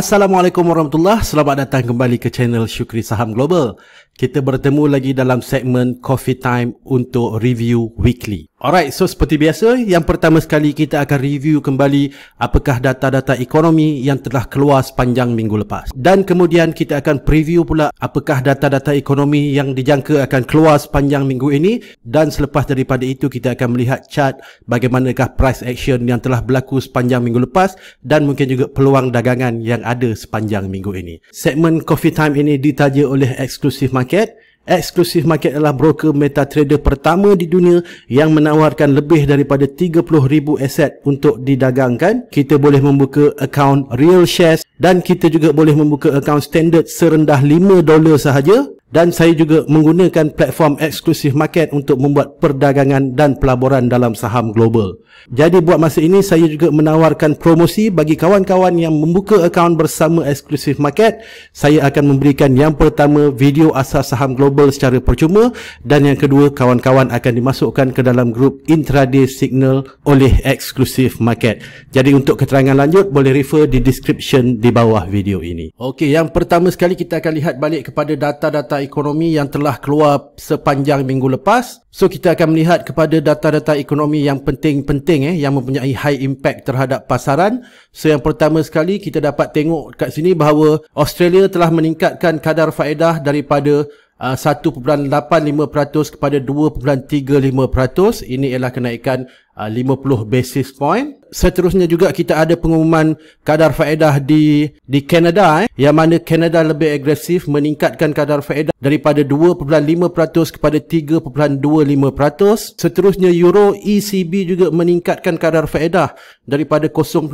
Assalamualaikum warahmatullahi wabarakatuh. Selamat datang kembali ke channel Syukri Saham Global kita bertemu lagi dalam segmen Coffee Time untuk review weekly. Alright, so seperti biasa, yang pertama sekali kita akan review kembali apakah data-data ekonomi yang telah keluar sepanjang minggu lepas. Dan kemudian kita akan preview pula apakah data-data ekonomi yang dijangka akan keluar sepanjang minggu ini. Dan selepas daripada itu, kita akan melihat chart bagaimanakah price action yang telah berlaku sepanjang minggu lepas dan mungkin juga peluang dagangan yang ada sepanjang minggu ini. Segmen Coffee Time ini ditaja oleh eksklusif market Market. Exclusive Market adalah broker MetaTrader pertama di dunia yang menawarkan lebih daripada 30,000 aset untuk didagangkan. Kita boleh membuka akaun Real Shares dan kita juga boleh membuka akaun standard serendah 5 dolar sahaja dan saya juga menggunakan platform eksklusif market untuk membuat perdagangan dan pelaburan dalam saham global. Jadi buat masa ini saya juga menawarkan promosi bagi kawan-kawan yang membuka akaun bersama eksklusif market. Saya akan memberikan yang pertama video asas saham global secara percuma dan yang kedua kawan-kawan akan dimasukkan ke dalam grup intraday signal oleh eksklusif market. Jadi untuk keterangan lanjut boleh refer di description di bawah video ini. Okey, yang pertama sekali kita akan lihat balik kepada data-data ekonomi yang telah keluar sepanjang minggu lepas. So kita akan melihat kepada data-data ekonomi yang penting-penting eh yang mempunyai high impact terhadap pasaran. So yang pertama sekali kita dapat tengok kat sini bahawa Australia telah meningkatkan kadar faedah daripada uh, 1.85% kepada 2.35%. Ini ialah kenaikan uh, 50 basis point seterusnya juga kita ada pengumuman kadar faedah di di Kanada eh yang mana Kanada lebih agresif meningkatkan kadar faedah daripada 2.5% kepada 3.25%. Seterusnya Euro ECB juga meningkatkan kadar faedah daripada 0.50%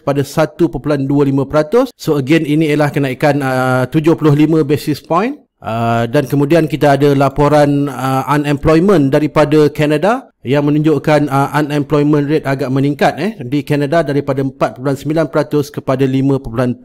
kepada 1.25%. So again ini ialah kenaikan uh, 75 basis point. Uh, dan kemudian kita ada laporan uh, unemployment daripada Kanada yang menunjukkan uh, unemployment rate agak meningkat eh di Canada daripada 4.9% kepada 5.4%.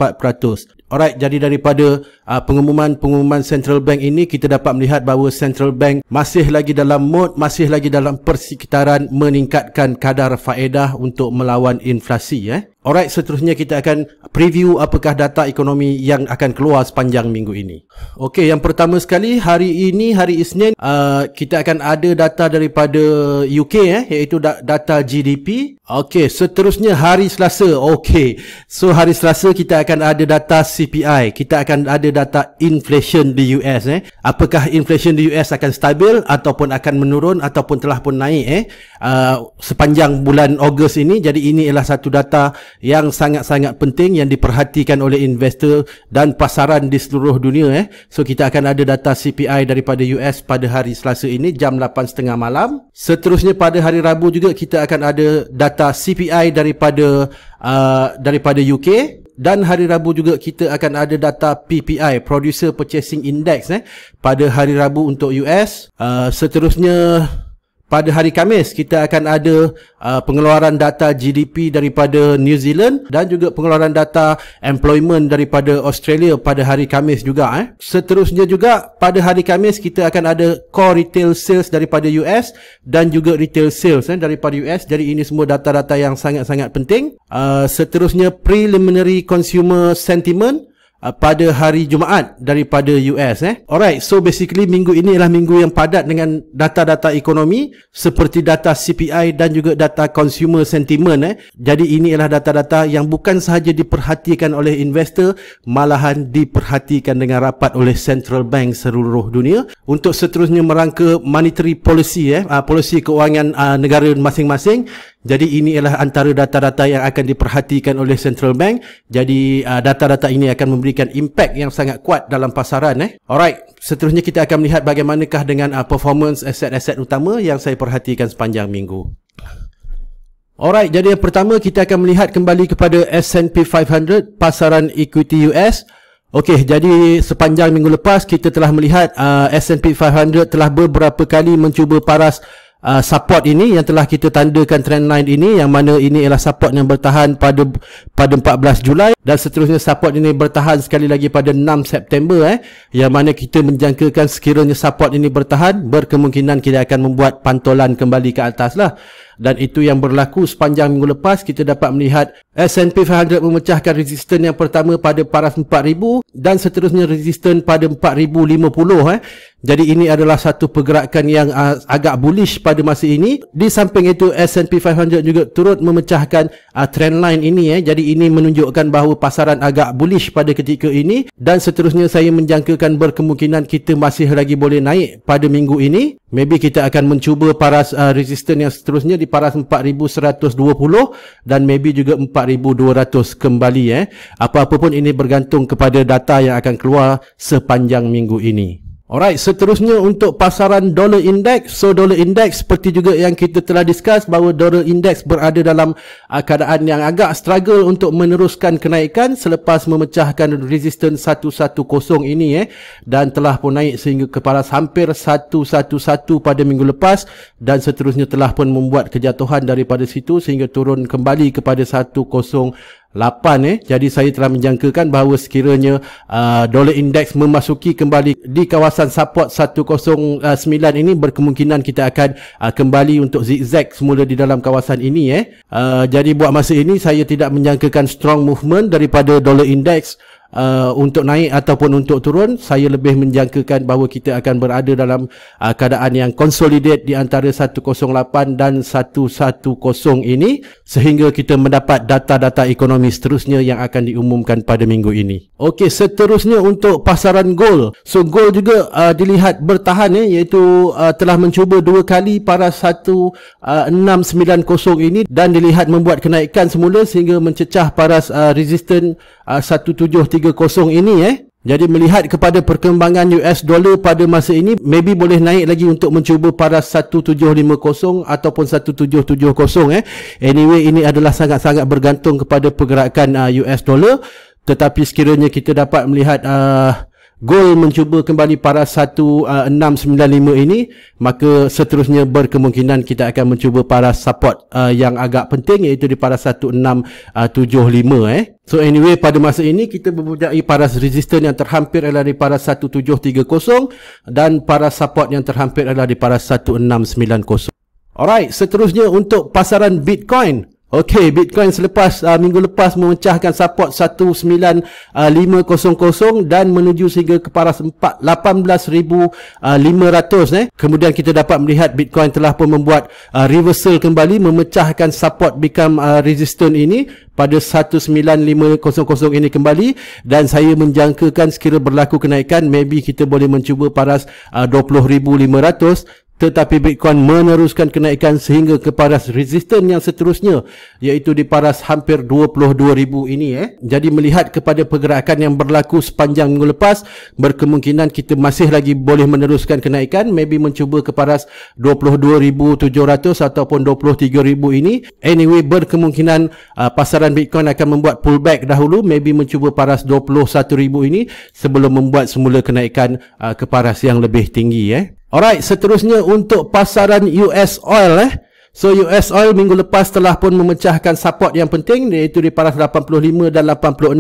Alright, jadi daripada uh, pengumuman-pengumuman central bank ini kita dapat melihat bahawa central bank masih lagi dalam mood, masih lagi dalam persekitaran meningkatkan kadar faedah untuk melawan inflasi eh. Alright, seterusnya kita akan preview apakah data ekonomi yang akan keluar sepanjang minggu ini. Okey, yang pertama sekali hari ini hari Isnin uh, kita akan ada data daripada UK eh iaitu da- data GDP. Okey, seterusnya hari Selasa. Okey. So hari Selasa kita akan ada data CPI, kita akan ada data inflation di US eh. Apakah inflation di US akan stabil ataupun akan menurun ataupun telah pun naik eh uh, sepanjang bulan Ogos ini. Jadi ini ialah satu data yang sangat-sangat penting yang diperhatikan oleh investor dan pasaran di seluruh dunia eh. So kita akan ada data CPI daripada US pada hari Selasa ini jam 8.30 malam. Seterusnya pada hari Rabu juga kita akan ada data CPI daripada uh, daripada UK dan hari Rabu juga kita akan ada data PPI Producer Purchasing Index eh pada hari Rabu untuk US. Uh, seterusnya pada hari Kamis kita akan ada uh, pengeluaran data GDP daripada New Zealand dan juga pengeluaran data employment daripada Australia pada hari Kamis juga eh. Seterusnya juga pada hari Kamis kita akan ada core retail sales daripada US dan juga retail sales eh daripada US. Jadi ini semua data-data yang sangat-sangat penting. Uh, seterusnya preliminary consumer sentiment Uh, pada hari Jumaat daripada US eh. Alright, so basically minggu ini ialah minggu yang padat dengan data-data ekonomi seperti data CPI dan juga data consumer sentiment eh. Jadi ini ialah data-data yang bukan sahaja diperhatikan oleh investor malahan diperhatikan dengan rapat oleh central bank seluruh dunia untuk seterusnya merangka monetary policy eh, uh, policy keuangan uh, negara masing-masing jadi ini adalah antara data-data yang akan diperhatikan oleh central bank. Jadi uh, data-data ini akan memberikan impak yang sangat kuat dalam pasaran eh. Alright, seterusnya kita akan melihat bagaimanakah dengan uh, performance aset-aset utama yang saya perhatikan sepanjang minggu. Alright, jadi yang pertama kita akan melihat kembali kepada S&P 500 pasaran equity US. Okey, jadi sepanjang minggu lepas kita telah melihat uh, S&P 500 telah beberapa kali mencuba paras uh, support ini yang telah kita tandakan trend line ini yang mana ini ialah support yang bertahan pada pada 14 Julai dan seterusnya support ini bertahan sekali lagi pada 6 September eh yang mana kita menjangkakan sekiranya support ini bertahan berkemungkinan kita akan membuat pantulan kembali ke atas lah dan itu yang berlaku sepanjang minggu lepas kita dapat melihat S&P 500 memecahkan resisten yang pertama pada paras 4000 dan seterusnya resisten pada 4050 eh. Jadi ini adalah satu pergerakan yang uh, agak bullish pada masa ini. Di samping itu S&P 500 juga turut memecahkan uh, trend line ini eh. Jadi ini menunjukkan bahawa pasaran agak bullish pada ketika ini dan seterusnya saya menjangkakan berkemungkinan kita masih lagi boleh naik pada minggu ini. Maybe kita akan mencuba paras uh, resistance yang seterusnya di paras 4120 dan maybe juga 4200 kembali eh. Apa-apa pun ini bergantung kepada data yang akan keluar sepanjang minggu ini. Alright, seterusnya untuk pasaran dollar index. So dollar index seperti juga yang kita telah discuss bahawa dollar index berada dalam uh, keadaan yang agak struggle untuk meneruskan kenaikan selepas memecahkan resistance 110 ini eh dan telah pun naik sehingga ke paras hampir 111 pada minggu lepas dan seterusnya telah pun membuat kejatuhan daripada situ sehingga turun kembali kepada 10 8 eh jadi saya telah menjangkakan bahawa sekiranya uh, dolar indeks memasuki kembali di kawasan support 109 ini berkemungkinan kita akan uh, kembali untuk zigzag semula di dalam kawasan ini eh uh, jadi buat masa ini saya tidak menjangkakan strong movement daripada dolar indeks uh, untuk naik ataupun untuk turun saya lebih menjangkakan bahawa kita akan berada dalam uh, keadaan yang consolidate di antara 108 dan 110 ini sehingga kita mendapat data-data ekonomi seterusnya yang akan diumumkan pada minggu ini. Okey, seterusnya untuk pasaran gold. So gold juga uh, dilihat bertahan eh iaitu uh, telah mencuba dua kali paras 1690 uh, ini dan dilihat membuat kenaikan semula sehingga mencecah paras uh, resistance Ah, uh, 1730 ini eh jadi melihat kepada perkembangan US dollar pada masa ini maybe boleh naik lagi untuk mencuba pada 1750 ataupun 1770 eh anyway ini adalah sangat-sangat bergantung kepada pergerakan uh, ah, US dollar tetapi sekiranya kita dapat melihat uh, gol mencuba kembali paras 1695 uh, ini maka seterusnya berkemungkinan kita akan mencuba paras support uh, yang agak penting iaitu di paras 1675 uh, eh so anyway pada masa ini kita mempunyai paras resistance yang terhampir adalah di paras 1730 dan paras support yang terhampir adalah di paras 1690 alright seterusnya untuk pasaran bitcoin Okey, Bitcoin selepas uh, minggu lepas memecahkan support 19500 uh, dan menuju sehingga ke paras 18500 eh. Kemudian kita dapat melihat Bitcoin telah pun membuat uh, reversal kembali memecahkan support become uh, resistant ini pada 19500 ini kembali dan saya menjangkakan sekiranya berlaku kenaikan maybe kita boleh mencuba paras uh, 20500 tetapi Bitcoin meneruskan kenaikan sehingga ke paras resisten yang seterusnya iaitu di paras hampir 22,000 ini eh. Jadi melihat kepada pergerakan yang berlaku sepanjang minggu lepas berkemungkinan kita masih lagi boleh meneruskan kenaikan maybe mencuba ke paras 22,700 ataupun 23,000 ini anyway berkemungkinan uh, pasaran Bitcoin akan membuat pullback dahulu maybe mencuba paras 21,000 ini sebelum membuat semula kenaikan uh, ke paras yang lebih tinggi eh. Alright, seterusnya untuk pasaran US oil eh. So US oil minggu lepas telah pun memecahkan support yang penting iaitu di paras 85 dan 86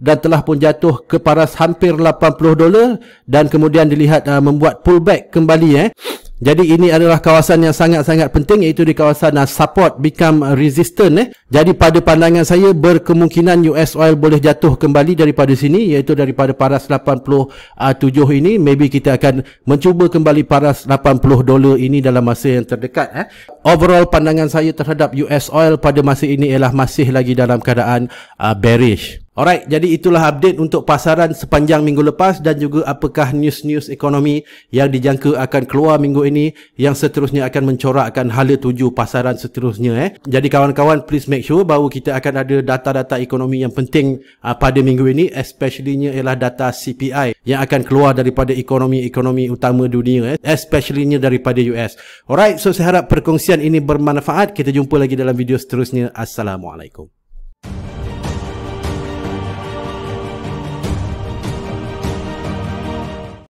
dan telah pun jatuh ke paras hampir 80 dolar dan kemudian dilihat uh, membuat pullback kembali eh. Jadi ini adalah kawasan yang sangat-sangat penting iaitu di kawasan ah, support become resistant eh. Jadi pada pandangan saya berkemungkinan US oil boleh jatuh kembali daripada sini iaitu daripada paras 87 ah, ini maybe kita akan mencuba kembali paras 80 dolar ini dalam masa yang terdekat eh. Overall pandangan saya terhadap US oil pada masa ini ialah masih lagi dalam keadaan uh, bearish. Alright, jadi itulah update untuk pasaran sepanjang minggu lepas dan juga apakah news-news ekonomi yang dijangka akan keluar minggu ini yang seterusnya akan mencorakkan hala tuju pasaran seterusnya eh. Jadi kawan-kawan please make sure bahawa kita akan ada data-data ekonomi yang penting uh, pada minggu ini especially-nya ialah data CPI yang akan keluar daripada ekonomi-ekonomi utama dunia eh. especially-nya daripada US. Alright, so saya harap perkongsian ini bermanfaat. Kita jumpa lagi dalam video seterusnya. Assalamualaikum.